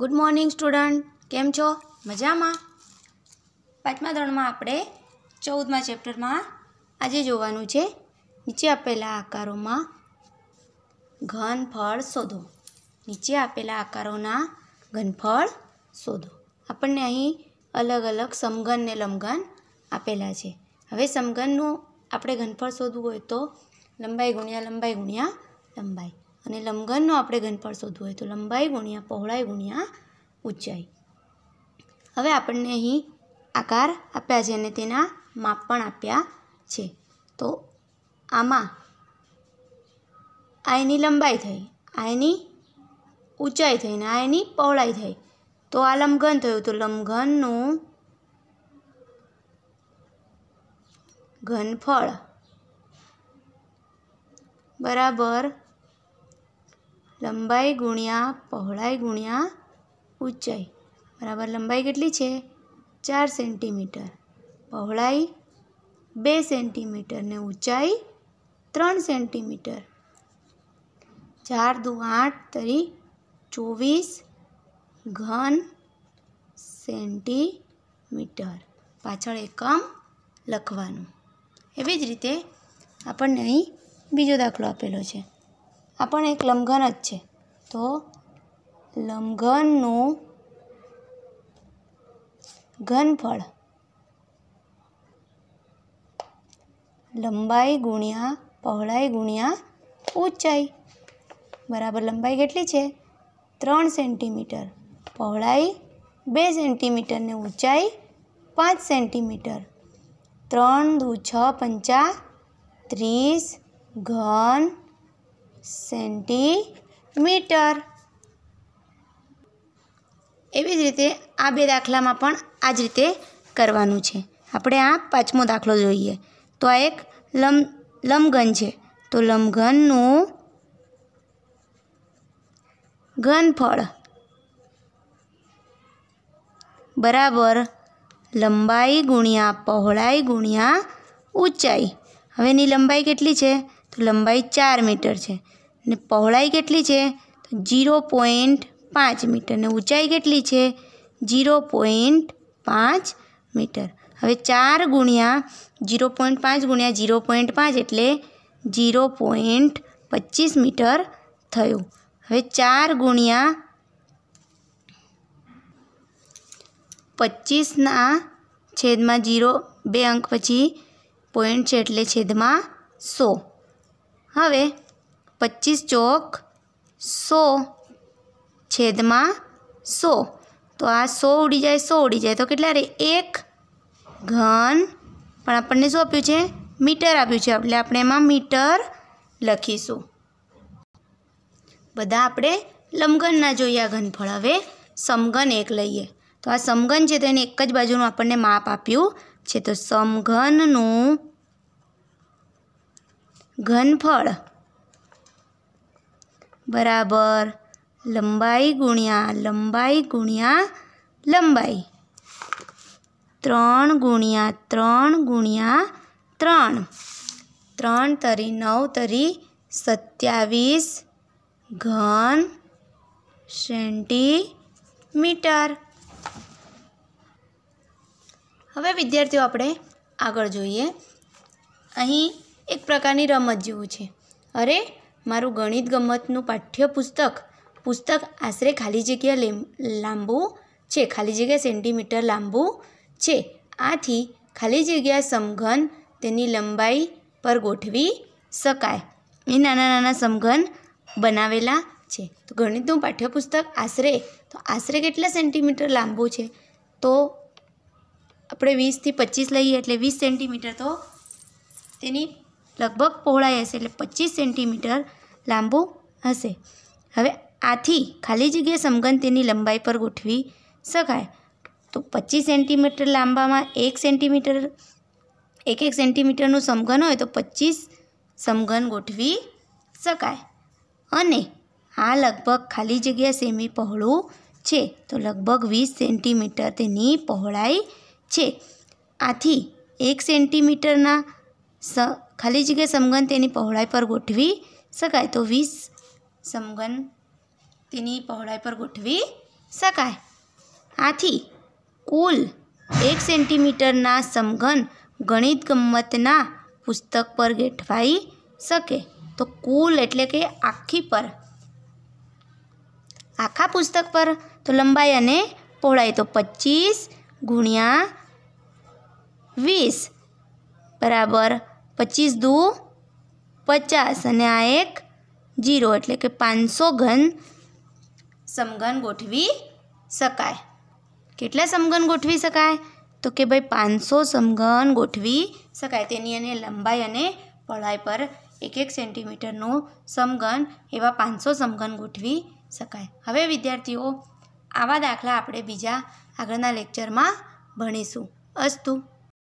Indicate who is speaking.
Speaker 1: good morning student કેમ છો મજામાં પાંચમા ધોરણમાં આપણે ચૌદમા ચેપ્ટરમાં આજે જોવાનું છે નીચે આપેલા આકારોમાં ઘનફળ શોધો નીચે આપેલા આકારોના ઘનફળ શોધો આપણને અહીં અલગ અલગ સમઘન ને લંબઘન આપેલા છે હવે સમઘનનું આપણે ઘનફળ શોધવું હોય તો લંબાઈ ગુણ્યા લંબાઈ ગુણ્યા લંબાઈ અને લંબઘનનો આપણે ઘનફળ શોધવું હોય તો લંબાઈ ગુણ્યા પહોળાઈ ગુણ્યા ઊંચાઈ હવે આપણને અહીં આકાર આપ્યા છે અને તેના માપ પણ આપ્યા છે તો આમાં આ એની લંબાઈ થઈ આ એની ઊંચાઈ થઈ ને આ એની પહોળાઈ થઈ તો આ લંબઘન થયું તો લંબઘનનું ઘનફળ બરાબર લંબાઈ ગુણ્યા પહોળાઈ ગુણ્યા ઊંચાઈ બરાબર લંબાઈ કેટલી છે ચાર સેન્ટીમીટર પહોળાઈ બે સેન્ટીમીટર ને ઊંચાઈ ત્રણ સેન્ટીમીટર ચાર દુ આઠ તરી ચોવીસ ઘન સેન્ટીમીટર પાછળ એકમ લખવાનું એવી જ રીતે આપણને અહીં બીજો દાખલો આપેલો છે આ પણ એક લંઘન જ છે તો લંઘનનું ઘનફળ લંબાઈ ગુણ્યા પહોળાઈ ગુણ્યા ઊંચાઈ બરાબર લંબાઈ કેટલી છે ત્રણ સેન્ટીમીટર પહોળાઈ બે સેન્ટીમીટરને ઊંચાઈ પાંચ સેન્ટીમીટર ત્રણ દુ છ પંચા ત્રીસ ઘન સેન્ટીમીટર એવી જ રીતે આ બે દાખલામાં પણ આ જ રીતે કરવાનું છે આપણે આ પાંચમો દાખલો જોઈએ તો આ એક લમ લંબઘન છે તો લંબઘનનું ઘનફળ બરાબર લંબાઈ ગુણ્યા પહોળાઈ ગુણ્યા ઊંચાઈ હવેની લંબાઈ કેટલી છે તો લંબાઈ ચાર મીટર છે ને પહોળાઈ કેટલી છે તો ઝીરો પોઈન્ટ પાંચ મીટર ને ઊંચાઈ કેટલી છે ઝીરો પોઈન્ટ પાંચ મીટર હવે ચાર ગુણ્યા ઝીરો પોઈન્ટ પાંચ ગુણ્યા ઝીરો પોઈન્ટ પાંચ એટલે ઝીરો પોઈન્ટ પચીસ મીટર થયું હવે ચાર ગુણ્યા પચીસના છેદમાં જીરો બે અંક પછી પોઈન્ટ છે એટલે છેદમાં સો હવે પચીસ ચોક સો છેદમાં સો તો આ સો ઉડી જાય સો ઉડી જાય તો કેટલા રે એક ઘન પણ આપણને શું આપ્યું છે મીટર આપ્યું છે એટલે આપણે એમાં મીટર લખીશું બધા આપણે લંબઘનના જોઈએ આ ઘનફળ હવે સમઘન એક લઈએ તો આ સમઘન છે તો એને એક જ બાજુનું આપણને માપ આપ્યું છે તો સમઘનનું ઘનફળ બરાબર લંબાઈ ગુણ્યા લંબાઈ ગુણ્યા લંબાઈ ત્રણ ગુણ્યા ત્રણ ગુણ્યા ત્રણ ત્રણ તરી નવ તરી સત્યાવીસ ઘન સેન્ટીમીટર હવે વિદ્યાર્થીઓ આપણે આગળ જોઈએ અહીં એક પ્રકારની રમત જેવું છે અરે મારું ગણિત ગમતનું પાઠ્યપુસ્તક પુસ્તક આશરે ખાલી જગ્યા લાંબુ છે ખાલી જગ્યા સેન્ટીમીટર લાંબુ છે આથી ખાલી જગ્યા સમઘન તેની લંબાઈ પર ગોઠવી શકાય એ નાના નાના સમઘન બનાવેલા છે તો ગણિતનું પાઠ્યપુસ્તક આશરે તો આશરે કેટલા સેન્ટીમીટર લાંબુ છે તો આપણે વીસથી પચીસ લઈએ એટલે વીસ સેન્ટીમીટર તો તેની લગભગ પહોળાઈ હશે એટલે પચીસ સેન્ટીમીટર લાંબુ હશે હવે આથી ખાલી જગ્યા સમગન તેની લંબાઈ પર ગોઠવી શકાય તો પચીસ સેન્ટીમીટર લાંબામાં એક સેન્ટીમીટર એક એક સેન્ટીમીટરનું સમઘન હોય તો પચીસ સમઘન ગોઠવી શકાય અને આ લગભગ ખાલી જગ્યા સેમી પહોળું છે તો લગભગ વીસ સેન્ટીમીટર તેની પહોળાઈ છે આથી એક સેન્ટીમીટરના સ ખાલી જગ્યાએ સમઘન તેની પહોળાઈ પર ગોઠવી શકાય તો વીસ સમઘન તેની પહોળાઈ પર ગોઠવી શકાય આથી કુલ એક સેન્ટીમીટરના સમઘન ગણિત ગમ્મતના પુસ્તક પર ગેઠવાઈ શકે તો કુલ એટલે કે આખી પર આખા પુસ્તક પર તો લંબાઈ અને પહોળાઈ તો પચીસ ગુણ્યા વીસ બરાબર પચીસ દુ પચાસ અને આ એક જીરો એટલે કે પાંચસો ઘન સમઘન ગોઠવી શકાય કેટલા સમઘન ગોઠવી શકાય તો કે ભાઈ પાંચસો સમઘન ગોઠવી શકાય તેની અને લંબાઈ અને પહોળાઈ પર એક એક સેન્ટીમીટરનું સમઘન એવા પાંચસો સમઘન ગોઠવી શકાય હવે વિદ્યાર્થીઓ આવા દાખલા આપણે બીજા આગળના લેક્ચરમાં ભણીશું અસ્તુ